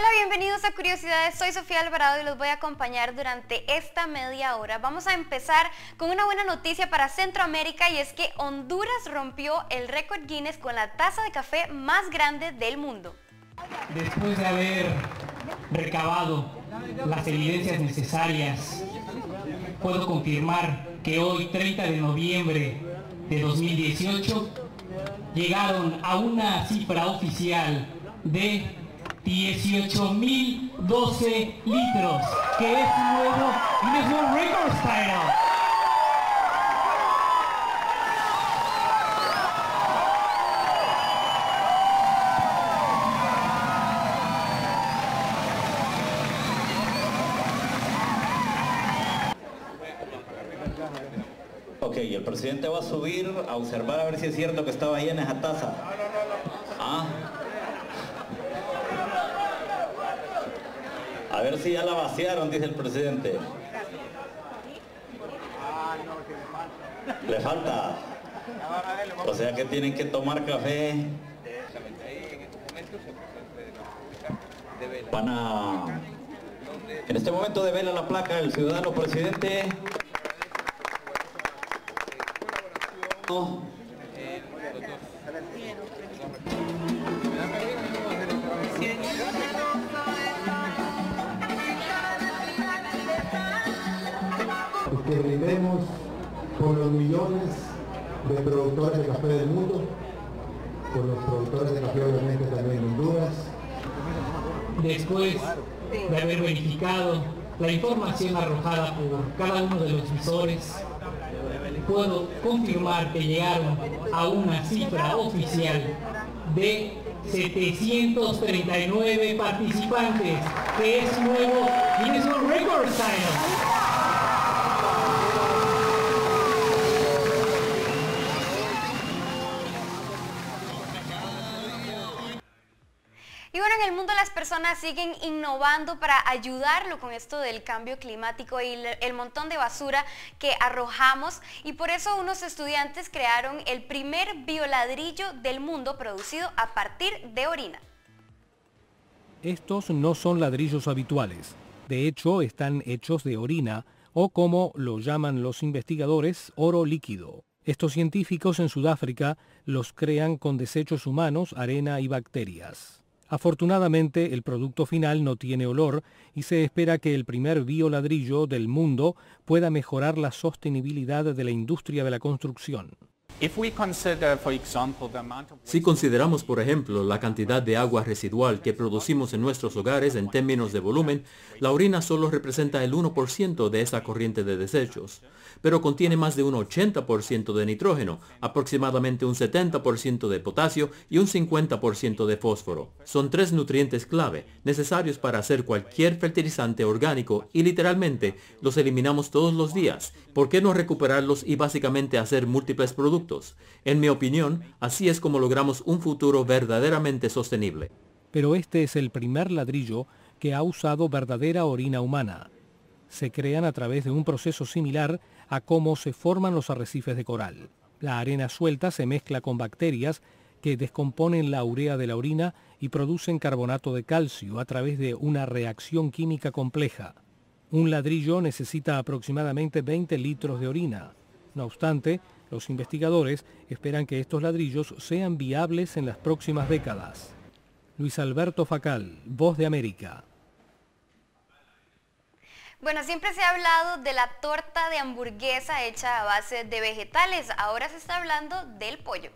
Hola, bienvenidos a Curiosidades. Soy Sofía Alvarado y los voy a acompañar durante esta media hora. Vamos a empezar con una buena noticia para Centroamérica y es que Honduras rompió el récord Guinness con la taza de café más grande del mundo. Después de haber recabado las evidencias necesarias, puedo confirmar que hoy, 30 de noviembre de 2018, llegaron a una cifra oficial de 18.012 litros, que es nuevo y es un récord Ok, el presidente va a subir a observar a ver si es cierto que estaba ahí en esa taza. sí, ya la vaciaron, dice el presidente. Le falta. O sea que tienen que tomar café. Van a... En este momento de vela la placa el ciudadano presidente. con con los millones de productores de café del mundo, ...con los productores de café obviamente también en Honduras. Después de haber verificado la información arrojada por cada uno de los visores, puedo confirmar que llegaron a una cifra oficial de 739 participantes, que es nuevo es un Record Style. Y bueno, en el mundo las personas siguen innovando para ayudarlo con esto del cambio climático y el montón de basura que arrojamos. Y por eso unos estudiantes crearon el primer bioladrillo del mundo producido a partir de orina. Estos no son ladrillos habituales. De hecho, están hechos de orina o como lo llaman los investigadores, oro líquido. Estos científicos en Sudáfrica los crean con desechos humanos, arena y bacterias. Afortunadamente, el producto final no tiene olor y se espera que el primer bioladrillo del mundo pueda mejorar la sostenibilidad de la industria de la construcción. Si consideramos, por ejemplo, la cantidad de agua residual que producimos en nuestros hogares en términos de volumen, la orina solo representa el 1% de esa corriente de desechos pero contiene más de un 80% de nitrógeno, aproximadamente un 70% de potasio y un 50% de fósforo. Son tres nutrientes clave, necesarios para hacer cualquier fertilizante orgánico y literalmente los eliminamos todos los días. ¿Por qué no recuperarlos y básicamente hacer múltiples productos? En mi opinión, así es como logramos un futuro verdaderamente sostenible. Pero este es el primer ladrillo que ha usado verdadera orina humana. Se crean a través de un proceso similar a cómo se forman los arrecifes de coral. La arena suelta se mezcla con bacterias que descomponen la urea de la orina y producen carbonato de calcio a través de una reacción química compleja. Un ladrillo necesita aproximadamente 20 litros de orina. No obstante, los investigadores esperan que estos ladrillos sean viables en las próximas décadas. Luis Alberto Facal, Voz de América. Bueno, siempre se ha hablado de la torta de hamburguesa hecha a base de vegetales, ahora se está hablando del pollo.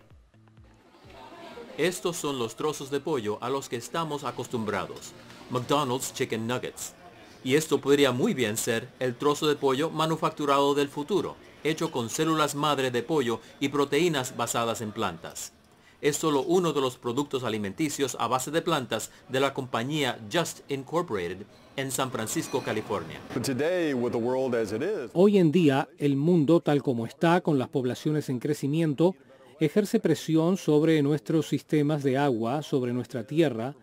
Estos son los trozos de pollo a los que estamos acostumbrados, McDonald's Chicken Nuggets. Y esto podría muy bien ser el trozo de pollo manufacturado del futuro, hecho con células madre de pollo y proteínas basadas en plantas es solo uno de los productos alimenticios a base de plantas de la compañía Just Incorporated en San Francisco, California. Hoy en día, el mundo tal como está, con las poblaciones en crecimiento, ejerce presión sobre nuestros sistemas de agua, sobre nuestra tierra,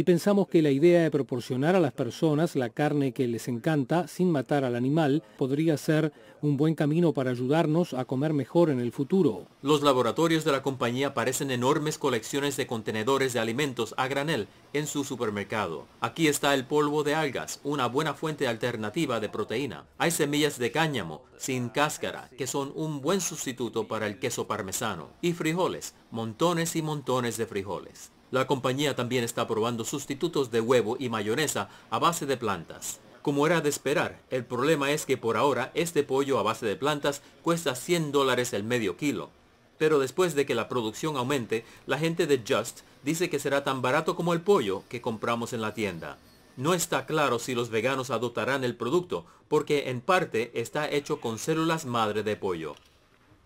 y pensamos que la idea de proporcionar a las personas la carne que les encanta sin matar al animal podría ser un buen camino para ayudarnos a comer mejor en el futuro. Los laboratorios de la compañía parecen enormes colecciones de contenedores de alimentos a granel en su supermercado. Aquí está el polvo de algas, una buena fuente alternativa de proteína. Hay semillas de cáñamo sin cáscara que son un buen sustituto para el queso parmesano y frijoles, montones y montones de frijoles. La compañía también está probando sustitutos de huevo y mayonesa a base de plantas. Como era de esperar, el problema es que por ahora este pollo a base de plantas cuesta 100 dólares el medio kilo. Pero después de que la producción aumente, la gente de Just dice que será tan barato como el pollo que compramos en la tienda. No está claro si los veganos adoptarán el producto, porque en parte está hecho con células madre de pollo.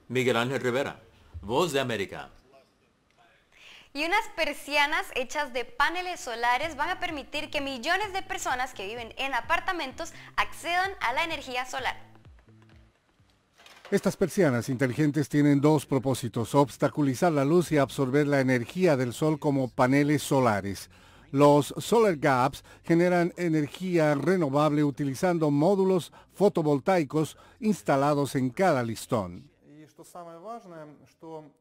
Miguel Ángel Rivera, Voz de América y unas persianas hechas de paneles solares van a permitir que millones de personas que viven en apartamentos accedan a la energía solar. Estas persianas inteligentes tienen dos propósitos, obstaculizar la luz y absorber la energía del sol como paneles solares. Los solar gaps generan energía renovable utilizando módulos fotovoltaicos instalados en cada listón.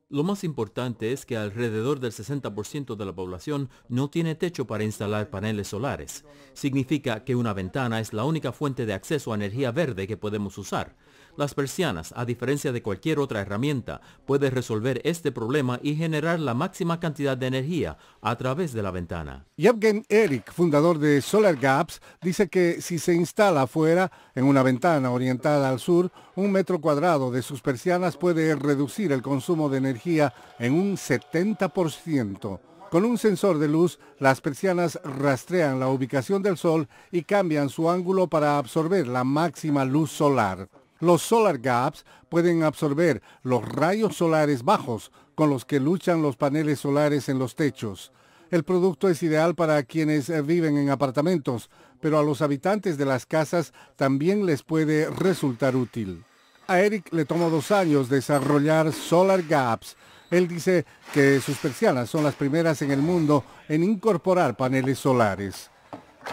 Lo más importante es que alrededor del 60% de la población no tiene techo para instalar paneles solares. Significa que una ventana es la única fuente de acceso a energía verde que podemos usar. Las persianas, a diferencia de cualquier otra herramienta, puede resolver este problema y generar la máxima cantidad de energía a través de la ventana. Yevgen Eric, fundador de Solar Gaps, dice que si se instala afuera, en una ventana orientada al sur, un metro cuadrado de sus persianas puede reducir el consumo de energía en un 70%. Con un sensor de luz, las persianas rastrean la ubicación del sol y cambian su ángulo para absorber la máxima luz solar. Los solar gaps pueden absorber los rayos solares bajos con los que luchan los paneles solares en los techos. El producto es ideal para quienes viven en apartamentos, pero a los habitantes de las casas también les puede resultar útil. A Eric le tomó dos años desarrollar Solar Gaps. Él dice que sus persianas son las primeras en el mundo en incorporar paneles solares.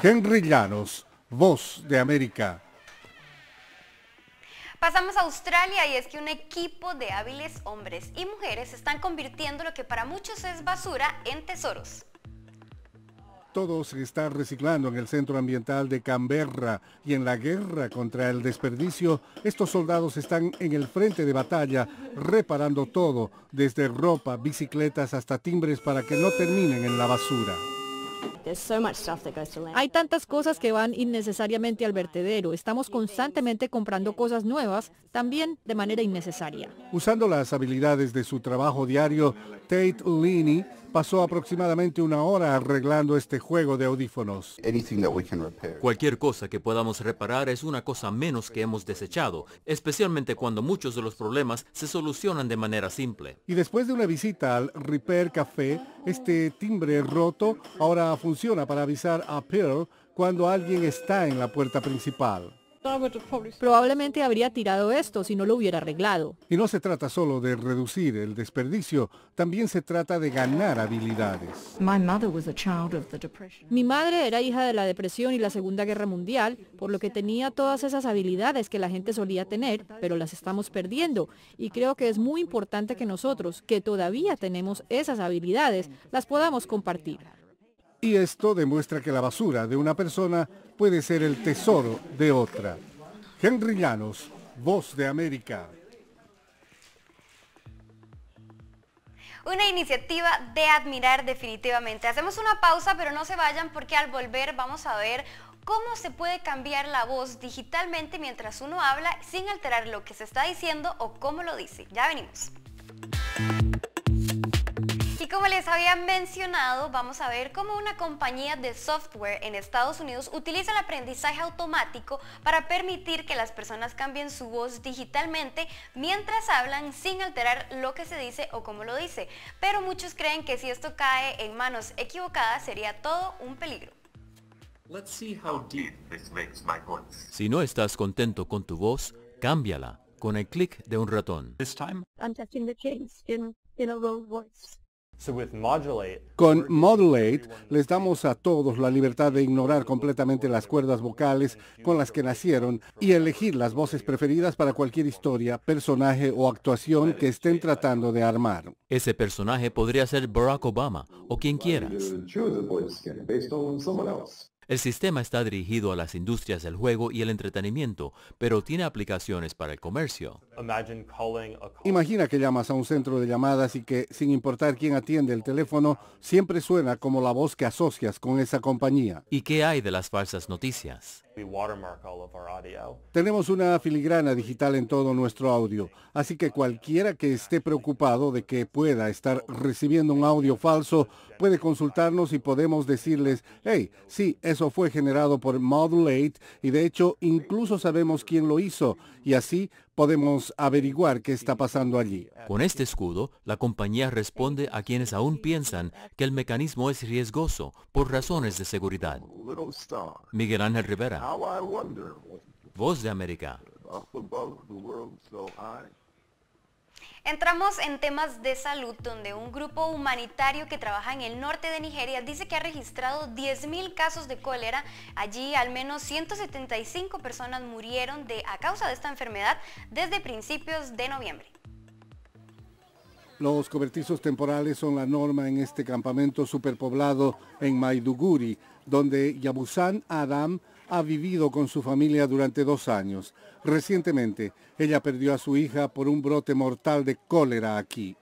Henry Llanos, Voz de América. Pasamos a Australia y es que un equipo de hábiles hombres y mujeres están convirtiendo lo que para muchos es basura en tesoros. Todo se está reciclando en el centro ambiental de Canberra y en la guerra contra el desperdicio, estos soldados están en el frente de batalla reparando todo, desde ropa, bicicletas hasta timbres para que no terminen en la basura. Hay tantas cosas que van innecesariamente al vertedero. Estamos constantemente comprando cosas nuevas, también de manera innecesaria. Usando las habilidades de su trabajo diario, Tate Lini pasó aproximadamente una hora arreglando este juego de audífonos. Cualquier cosa que podamos reparar es una cosa menos que hemos desechado, especialmente cuando muchos de los problemas se solucionan de manera simple. Y después de una visita al Repair Café, este timbre roto ahora funciona para avisar a Pearl cuando alguien está en la puerta principal. Probablemente habría tirado esto si no lo hubiera arreglado. Y no se trata solo de reducir el desperdicio, también se trata de ganar habilidades. Mi madre era hija de la depresión y la Segunda Guerra Mundial, por lo que tenía todas esas habilidades que la gente solía tener, pero las estamos perdiendo. Y creo que es muy importante que nosotros, que todavía tenemos esas habilidades, las podamos compartir. Y esto demuestra que la basura de una persona puede ser el tesoro de otra. Henry Llanos, Voz de América. Una iniciativa de admirar definitivamente. Hacemos una pausa, pero no se vayan porque al volver vamos a ver cómo se puede cambiar la voz digitalmente mientras uno habla sin alterar lo que se está diciendo o cómo lo dice. Ya venimos como les había mencionado, vamos a ver cómo una compañía de software en Estados Unidos utiliza el aprendizaje automático para permitir que las personas cambien su voz digitalmente mientras hablan sin alterar lo que se dice o cómo lo dice. Pero muchos creen que si esto cae en manos equivocadas sería todo un peligro. Si no estás contento con tu voz, cámbiala con el clic de un ratón. Con Modulate les damos a todos la libertad de ignorar completamente las cuerdas vocales con las que nacieron y elegir las voces preferidas para cualquier historia, personaje o actuación que estén tratando de armar. Ese personaje podría ser Barack Obama o quien quieras. El sistema está dirigido a las industrias del juego y el entretenimiento, pero tiene aplicaciones para el comercio. Imagina que llamas a un centro de llamadas y que, sin importar quién atiende el teléfono, siempre suena como la voz que asocias con esa compañía. ¿Y qué hay de las falsas noticias? Tenemos una filigrana digital en todo nuestro audio, así que cualquiera que esté preocupado de que pueda estar recibiendo un audio falso puede consultarnos y podemos decirles, hey, sí, eso fue generado por Modulate y de hecho incluso sabemos quién lo hizo y así podemos averiguar qué está pasando allí. Con este escudo, la compañía responde a quienes aún piensan que el mecanismo es riesgoso por razones de seguridad. Miguel Ángel Rivera, Voz de América. Entramos en temas de salud donde un grupo humanitario que trabaja en el norte de Nigeria dice que ha registrado 10.000 casos de cólera. Allí al menos 175 personas murieron de, a causa de esta enfermedad desde principios de noviembre. Los cobertizos temporales son la norma en este campamento superpoblado en Maiduguri, donde Yabusan Adam ha vivido con su familia durante dos años. Recientemente, ella perdió a su hija por un brote mortal de cólera aquí.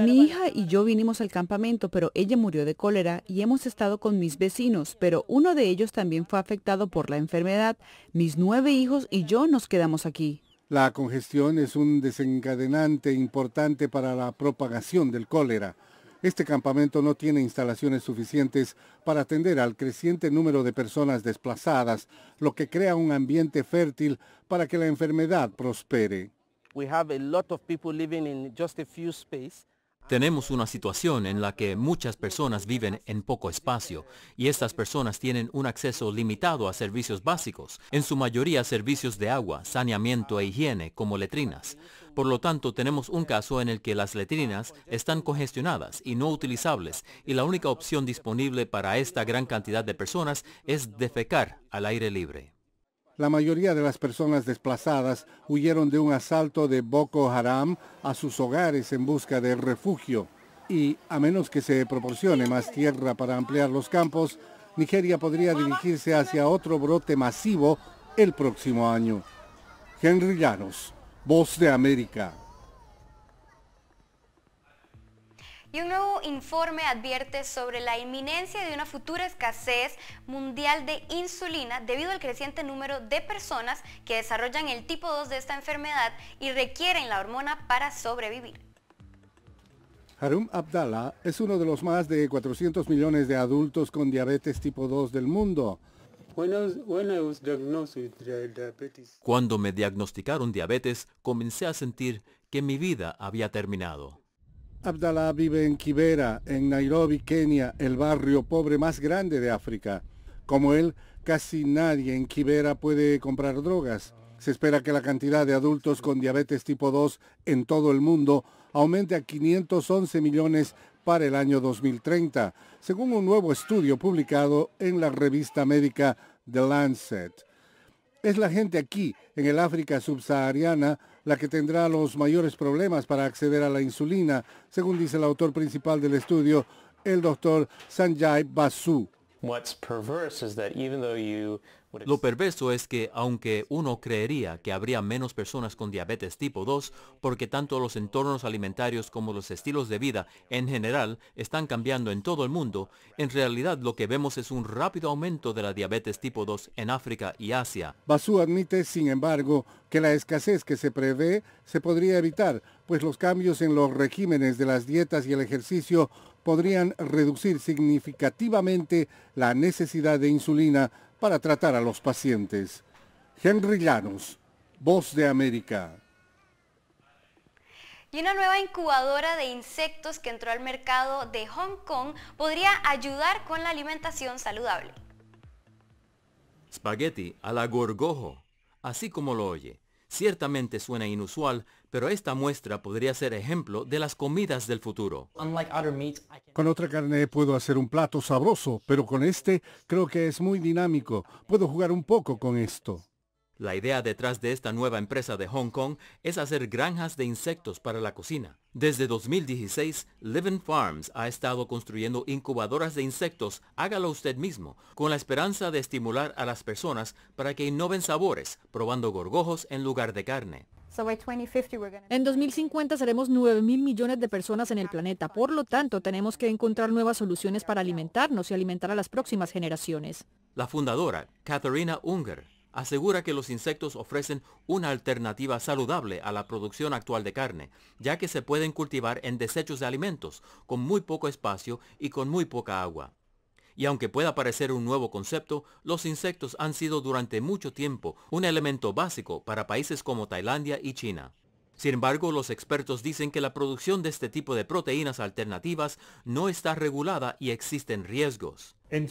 Mi hija y yo vinimos al campamento, pero ella murió de cólera y hemos estado con mis vecinos, pero uno de ellos también fue afectado por la enfermedad. Mis nueve hijos y yo nos quedamos aquí. La congestión es un desencadenante importante para la propagación del cólera. Este campamento no tiene instalaciones suficientes para atender al creciente número de personas desplazadas, lo que crea un ambiente fértil para que la enfermedad prospere. have lot people living just a few tenemos una situación en la que muchas personas viven en poco espacio y estas personas tienen un acceso limitado a servicios básicos, en su mayoría servicios de agua, saneamiento e higiene como letrinas. Por lo tanto, tenemos un caso en el que las letrinas están congestionadas y no utilizables y la única opción disponible para esta gran cantidad de personas es defecar al aire libre. La mayoría de las personas desplazadas huyeron de un asalto de Boko Haram a sus hogares en busca de refugio. Y a menos que se proporcione más tierra para ampliar los campos, Nigeria podría dirigirse hacia otro brote masivo el próximo año. Henry Llanos, Voz de América. Y un nuevo informe advierte sobre la inminencia de una futura escasez mundial de insulina debido al creciente número de personas que desarrollan el tipo 2 de esta enfermedad y requieren la hormona para sobrevivir. Harum Abdallah es uno de los más de 400 millones de adultos con diabetes tipo 2 del mundo. Cuando me diagnosticaron diabetes, comencé a sentir que mi vida había terminado. Abdallah vive en Kibera, en Nairobi, Kenia, el barrio pobre más grande de África. Como él, casi nadie en Kibera puede comprar drogas. Se espera que la cantidad de adultos con diabetes tipo 2 en todo el mundo aumente a 511 millones para el año 2030, según un nuevo estudio publicado en la revista médica The Lancet. Es la gente aquí, en el África subsahariana, la que tendrá los mayores problemas para acceder a la insulina, según dice el autor principal del estudio, el doctor Sanjay Basu. Lo perverso es que aunque uno creería que habría menos personas con diabetes tipo 2, porque tanto los entornos alimentarios como los estilos de vida en general están cambiando en todo el mundo, en realidad lo que vemos es un rápido aumento de la diabetes tipo 2 en África y Asia. Basu admite, sin embargo, que la escasez que se prevé se podría evitar, pues los cambios en los regímenes de las dietas y el ejercicio podrían reducir significativamente la necesidad de insulina para tratar a los pacientes. Henry Llanos, Voz de América. Y una nueva incubadora de insectos que entró al mercado de Hong Kong podría ayudar con la alimentación saludable. Spaghetti a la gorgojo, así como lo oye Ciertamente suena inusual, pero esta muestra podría ser ejemplo de las comidas del futuro. Con otra carne puedo hacer un plato sabroso, pero con este creo que es muy dinámico. Puedo jugar un poco con esto. La idea detrás de esta nueva empresa de Hong Kong es hacer granjas de insectos para la cocina. Desde 2016, Living Farms ha estado construyendo incubadoras de insectos, hágalo usted mismo, con la esperanza de estimular a las personas para que innoven sabores, probando gorgojos en lugar de carne. En 2050 seremos 9 mil millones de personas en el planeta, por lo tanto tenemos que encontrar nuevas soluciones para alimentarnos y alimentar a las próximas generaciones. La fundadora, Katharina Unger, asegura que los insectos ofrecen una alternativa saludable a la producción actual de carne, ya que se pueden cultivar en desechos de alimentos, con muy poco espacio y con muy poca agua. Y aunque pueda parecer un nuevo concepto, los insectos han sido durante mucho tiempo un elemento básico para países como Tailandia y China. Sin embargo, los expertos dicen que la producción de este tipo de proteínas alternativas no está regulada y existen riesgos. En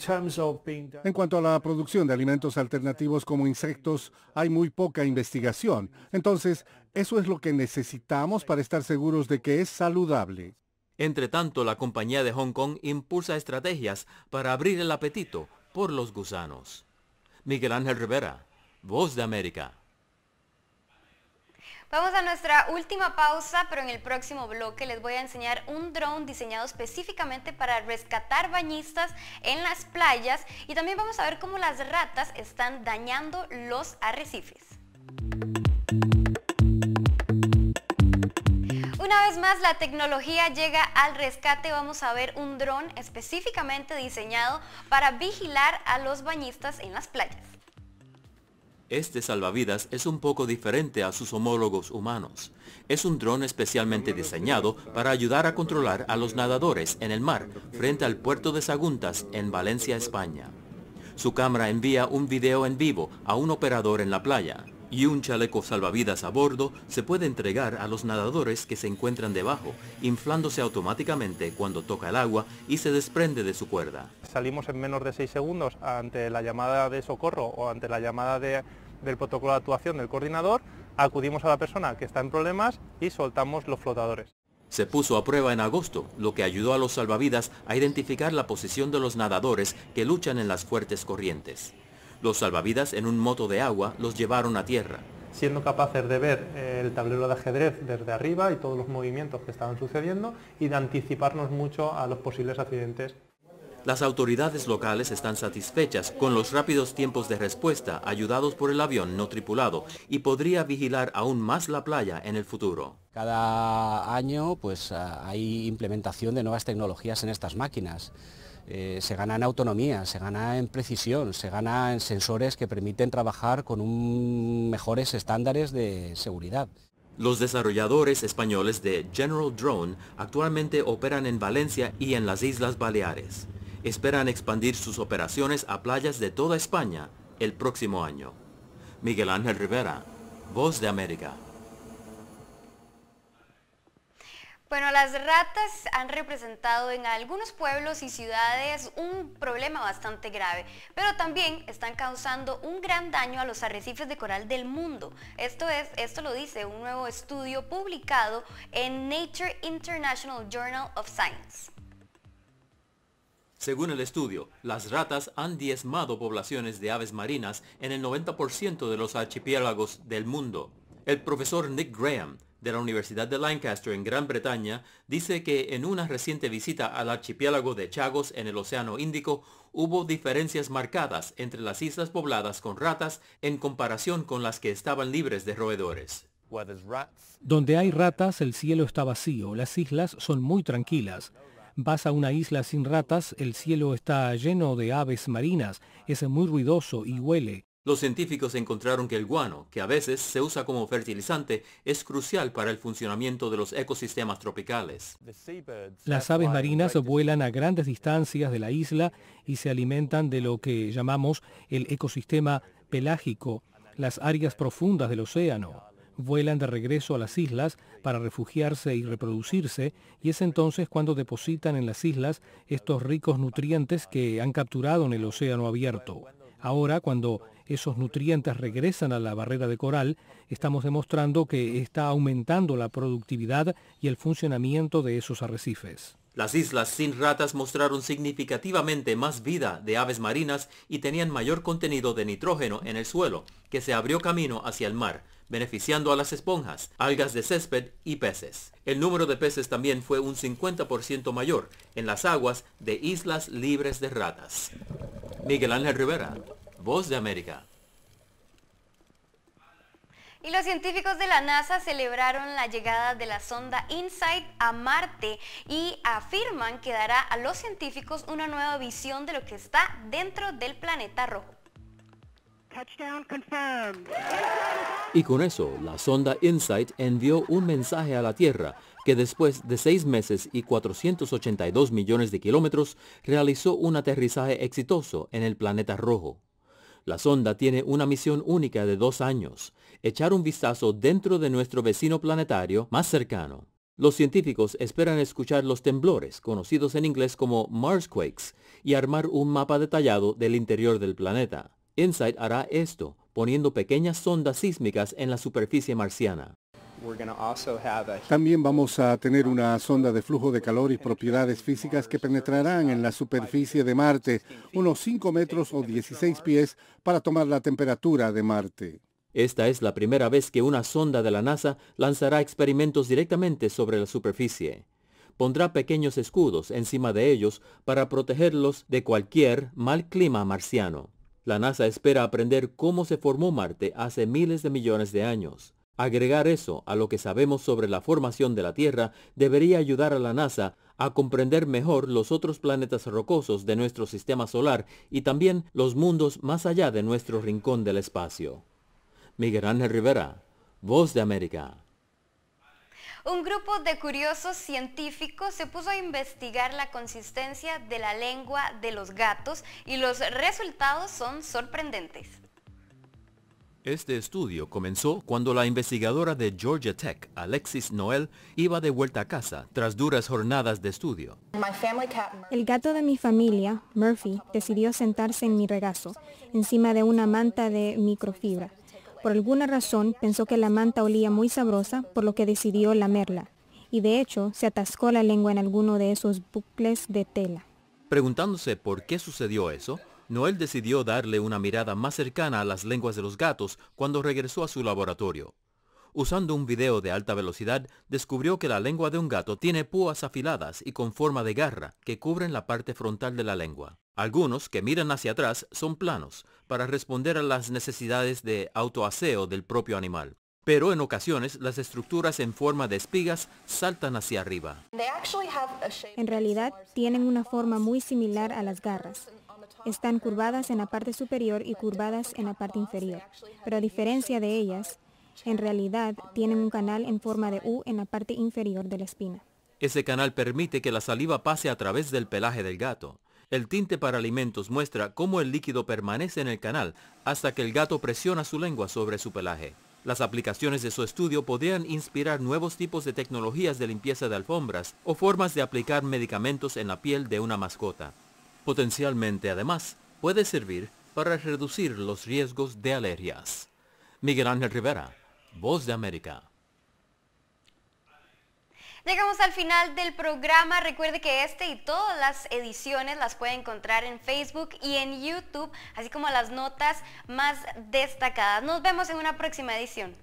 cuanto a la producción de alimentos alternativos como insectos, hay muy poca investigación. Entonces, eso es lo que necesitamos para estar seguros de que es saludable. Entre tanto, la compañía de Hong Kong impulsa estrategias para abrir el apetito por los gusanos. Miguel Ángel Rivera, Voz de América. Vamos a nuestra última pausa, pero en el próximo bloque les voy a enseñar un drone diseñado específicamente para rescatar bañistas en las playas y también vamos a ver cómo las ratas están dañando los arrecifes. Una vez más la tecnología llega al rescate, vamos a ver un dron específicamente diseñado para vigilar a los bañistas en las playas. Este salvavidas es un poco diferente a sus homólogos humanos. Es un dron especialmente diseñado para ayudar a controlar a los nadadores en el mar frente al puerto de Saguntas en Valencia, España. Su cámara envía un video en vivo a un operador en la playa y un chaleco salvavidas a bordo se puede entregar a los nadadores que se encuentran debajo, inflándose automáticamente cuando toca el agua y se desprende de su cuerda. Salimos en menos de seis segundos ante la llamada de socorro o ante la llamada del protocolo de actuación del coordinador, acudimos a la persona que está en problemas y soltamos los flotadores. Se puso a prueba en agosto, lo que ayudó a los salvavidas a identificar la posición de los nadadores que luchan en las fuertes corrientes. Los salvavidas en un moto de agua los llevaron a tierra. Siendo capaces de ver eh, el tablero de ajedrez desde arriba y todos los movimientos que estaban sucediendo y de anticiparnos mucho a los posibles accidentes. Las autoridades locales están satisfechas con los rápidos tiempos de respuesta ayudados por el avión no tripulado y podría vigilar aún más la playa en el futuro. Cada año pues, ah, hay implementación de nuevas tecnologías en estas máquinas. Eh, se gana en autonomía, se gana en precisión, se gana en sensores que permiten trabajar con mejores estándares de seguridad. Los desarrolladores españoles de General Drone actualmente operan en Valencia y en las Islas Baleares. Esperan expandir sus operaciones a playas de toda España el próximo año. Miguel Ángel Rivera, Voz de América. Bueno, las ratas han representado en algunos pueblos y ciudades un problema bastante grave, pero también están causando un gran daño a los arrecifes de coral del mundo. Esto es, esto lo dice un nuevo estudio publicado en Nature International Journal of Science. Según el estudio, las ratas han diezmado poblaciones de aves marinas en el 90% de los archipiélagos del mundo. El profesor Nick Graham de la Universidad de Lancaster en Gran Bretaña dice que en una reciente visita al archipiélago de Chagos en el Océano Índico hubo diferencias marcadas entre las islas pobladas con ratas en comparación con las que estaban libres de roedores. Donde hay ratas, el cielo está vacío, las islas son muy tranquilas. Vas a una isla sin ratas, el cielo está lleno de aves marinas, es muy ruidoso y huele. Los científicos encontraron que el guano, que a veces se usa como fertilizante, es crucial para el funcionamiento de los ecosistemas tropicales. Las aves marinas vuelan a grandes distancias de la isla y se alimentan de lo que llamamos el ecosistema pelágico, las áreas profundas del océano. Vuelan de regreso a las islas para refugiarse y reproducirse y es entonces cuando depositan en las islas estos ricos nutrientes que han capturado en el océano abierto. Ahora, cuando esos nutrientes regresan a la barrera de coral, estamos demostrando que está aumentando la productividad y el funcionamiento de esos arrecifes. Las islas sin ratas mostraron significativamente más vida de aves marinas y tenían mayor contenido de nitrógeno en el suelo, que se abrió camino hacia el mar, beneficiando a las esponjas, algas de césped y peces. El número de peces también fue un 50% mayor en las aguas de islas libres de ratas. Miguel Ángel Rivera, Voz de América. Y los científicos de la NASA celebraron la llegada de la sonda InSight a Marte y afirman que dará a los científicos una nueva visión de lo que está dentro del planeta rojo. Y con eso, la sonda InSight envió un mensaje a la Tierra que después de seis meses y 482 millones de kilómetros realizó un aterrizaje exitoso en el planeta rojo. La sonda tiene una misión única de dos años, echar un vistazo dentro de nuestro vecino planetario más cercano. Los científicos esperan escuchar los temblores, conocidos en inglés como Marsquakes, y armar un mapa detallado del interior del planeta. InSight hará esto, poniendo pequeñas sondas sísmicas en la superficie marciana. También vamos a tener una sonda de flujo de calor y propiedades físicas que penetrarán en la superficie de Marte, unos 5 metros o 16 pies, para tomar la temperatura de Marte. Esta es la primera vez que una sonda de la NASA lanzará experimentos directamente sobre la superficie. Pondrá pequeños escudos encima de ellos para protegerlos de cualquier mal clima marciano. La NASA espera aprender cómo se formó Marte hace miles de millones de años. Agregar eso a lo que sabemos sobre la formación de la Tierra debería ayudar a la NASA a comprender mejor los otros planetas rocosos de nuestro sistema solar y también los mundos más allá de nuestro rincón del espacio. Miguel Ángel Rivera, Voz de América. Un grupo de curiosos científicos se puso a investigar la consistencia de la lengua de los gatos y los resultados son sorprendentes. Este estudio comenzó cuando la investigadora de Georgia Tech, Alexis Noel, iba de vuelta a casa tras duras jornadas de estudio. El gato de mi familia, Murphy, decidió sentarse en mi regazo, encima de una manta de microfibra. Por alguna razón pensó que la manta olía muy sabrosa, por lo que decidió lamerla. Y de hecho, se atascó la lengua en alguno de esos bucles de tela. Preguntándose por qué sucedió eso, Noel decidió darle una mirada más cercana a las lenguas de los gatos cuando regresó a su laboratorio. Usando un video de alta velocidad, descubrió que la lengua de un gato tiene púas afiladas y con forma de garra que cubren la parte frontal de la lengua. Algunos que miran hacia atrás son planos para responder a las necesidades de autoaseo del propio animal. Pero en ocasiones las estructuras en forma de espigas saltan hacia arriba. En realidad tienen una forma muy similar a las garras están curvadas en la parte superior y curvadas en la parte inferior, pero a diferencia de ellas, en realidad tienen un canal en forma de U en la parte inferior de la espina. Ese canal permite que la saliva pase a través del pelaje del gato. El tinte para alimentos muestra cómo el líquido permanece en el canal hasta que el gato presiona su lengua sobre su pelaje. Las aplicaciones de su estudio podrían inspirar nuevos tipos de tecnologías de limpieza de alfombras o formas de aplicar medicamentos en la piel de una mascota. Potencialmente además puede servir para reducir los riesgos de alergias. Miguel Ángel Rivera, Voz de América. Llegamos al final del programa. Recuerde que este y todas las ediciones las puede encontrar en Facebook y en YouTube, así como las notas más destacadas. Nos vemos en una próxima edición.